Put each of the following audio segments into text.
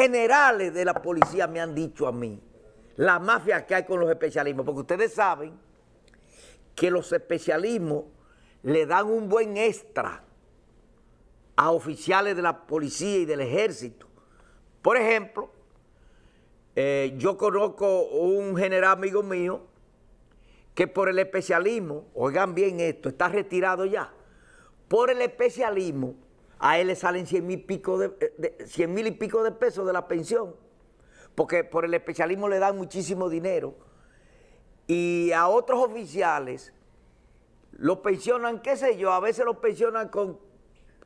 generales de la policía me han dicho a mí, la mafia que hay con los especialismos, porque ustedes saben que los especialismos le dan un buen extra a oficiales de la policía y del ejército. Por ejemplo, eh, yo conozco un general amigo mío que por el especialismo, oigan bien esto, está retirado ya, por el especialismo a él le salen 100 mil, pico de, eh, mil y pico de pesos de la pensión, porque por el especialismo le dan muchísimo dinero. Y a otros oficiales los pensionan, qué sé yo, a veces los pensionan con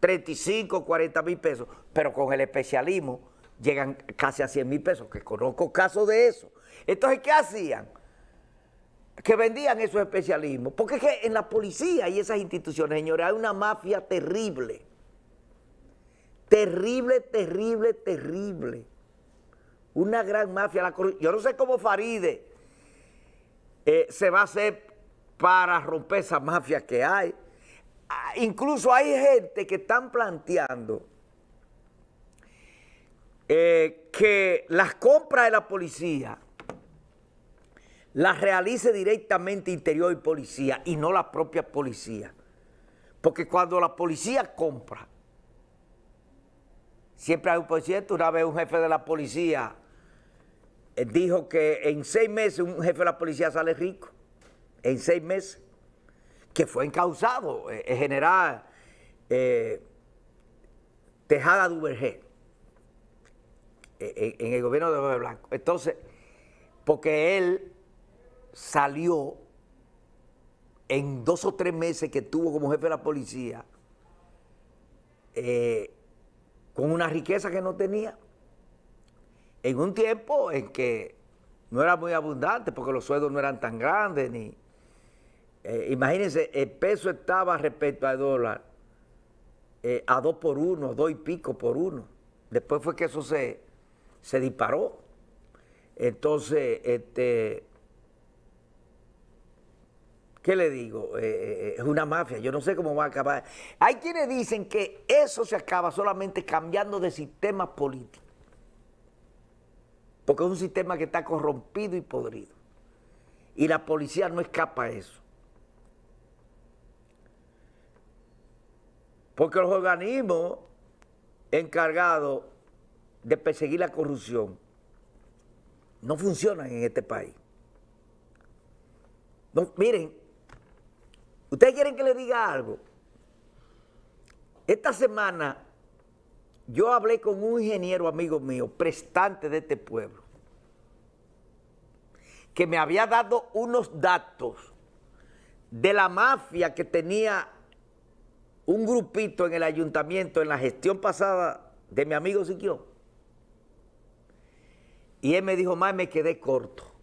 35, 40 mil pesos, pero con el especialismo llegan casi a 100 mil pesos, que conozco casos de eso. Entonces, ¿qué hacían? que vendían esos especialismos. Porque es que en la policía y esas instituciones, señores, hay una mafia terrible. Terrible, terrible, terrible. Una gran mafia. Yo no sé cómo Faride eh, se va a hacer para romper esa mafia que hay. Ah, incluso hay gente que están planteando eh, que las compras de la policía las realice directamente interior y policía y no la propia policía. Porque cuando la policía compra, Siempre hay un por Una vez un jefe de la policía eh, dijo que en seis meses un jefe de la policía sale rico. En seis meses. Que fue encausado eh, el general eh, Tejada Duvergé en, el gobierno de Blanco. Entonces, porque él salió en dos o tres meses que tuvo como jefe de la policía, eh, con una riqueza que no tenía, en un tiempo en que no era muy abundante porque los sueldos no eran tan grandes, ni... Eh, imagínense, el peso estaba respecto al dólar eh, a dos por uno, dos y pico por uno. Después fue que eso se, se disparó. Entonces, este, ¿qué le digo? Eh, eh, eh, es una mafia, yo no sé cómo va a acabar. Hay quienes dicen que eso se acaba solamente cambiando de sistema político, porque es un sistema que está corrompido y podrido, y la policía no escapa a eso. Porque los organismos encargados de perseguir la corrupción no funcionan en este país. miren, ¿Ustedes quieren que le diga algo? Esta semana yo hablé con un ingeniero amigo mío, prestante de este pueblo, que me había dado unos datos de la mafia que tenía un grupito en el ayuntamiento en la gestión pasada de mi amigo Siquio, Y él me dijo, más me quedé corto.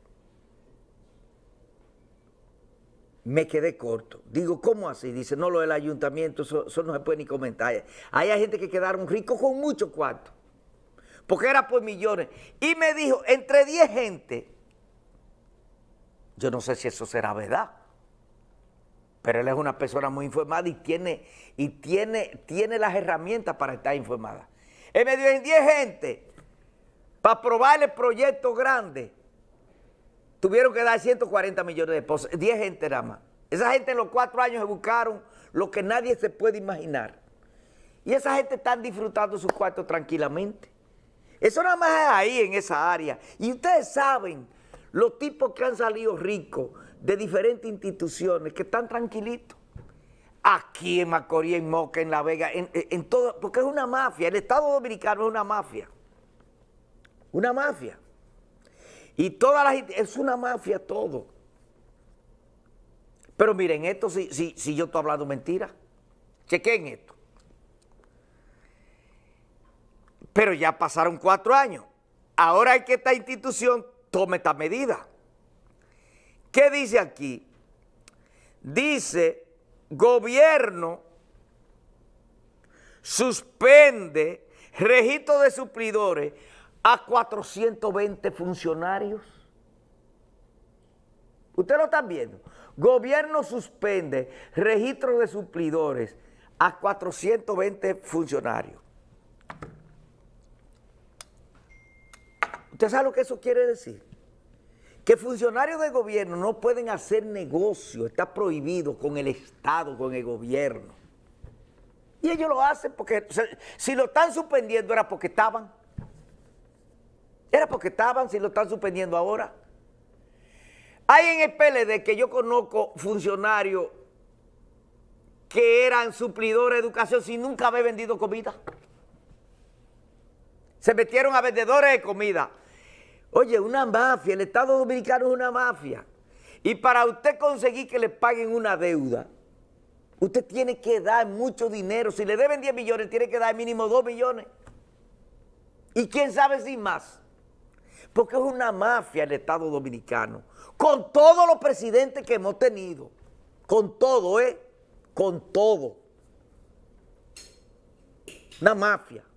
me quedé corto. Digo, ¿cómo así? Dice, no, lo del ayuntamiento, eso, no se puede ni comentar. hay gente que quedaron ricos con mucho cuarto, porque era por millones. Y me dijo, entre 10 gente, yo no sé si eso será verdad, pero él es una persona muy informada y tiene, y tiene, tiene las herramientas para estar informada. Él me dijo, en 10 gente, para probar el proyecto grande, Tuvieron que dar 140 millones de pesos, 10 gente nada más. Esa gente en los cuatro años buscaron lo que nadie se puede imaginar. Y esa gente están disfrutando sus cuartos tranquilamente. Eso nada más es ahí, en esa área. Y ustedes saben, los tipos que han salido ricos de diferentes instituciones, que están tranquilitos. Aquí en Macorís, en Moca, en La Vega, en, en todo, porque es una mafia. El Estado Dominicano es una mafia. Una mafia. Y todas las... Es una mafia todo. Pero miren esto, si, si, si yo estoy hablando mentira. Chequen esto. Pero ya pasaron cuatro años. Ahora hay que esta institución tome esta medida. ¿Qué dice aquí? Dice, gobierno suspende registro de suplidores a 420 funcionarios. Usted lo está viendo. Gobierno suspende registro de suplidores a 420 funcionarios. ¿Usted sabe lo que eso quiere decir? Que funcionarios de gobierno no pueden hacer negocio, está prohibido con el Estado, con el gobierno. Y ellos lo hacen porque, si lo están suspendiendo era porque estaban era porque estaban, si lo están suspendiendo ahora. Hay en el PLD que yo conozco funcionarios que eran suplidores de educación sin nunca haber vendido comida. Se metieron a vendedores de comida. Oye, una mafia, el Estado Dominicano es una mafia. Y para usted conseguir que le paguen una deuda, usted tiene que dar mucho dinero. Si le deben 10 millones, tiene que dar mínimo 2 millones. Y quién sabe si más porque es una mafia el Estado Dominicano, con todos los presidentes que hemos tenido, con todo, ¿eh? Con todo. Una mafia.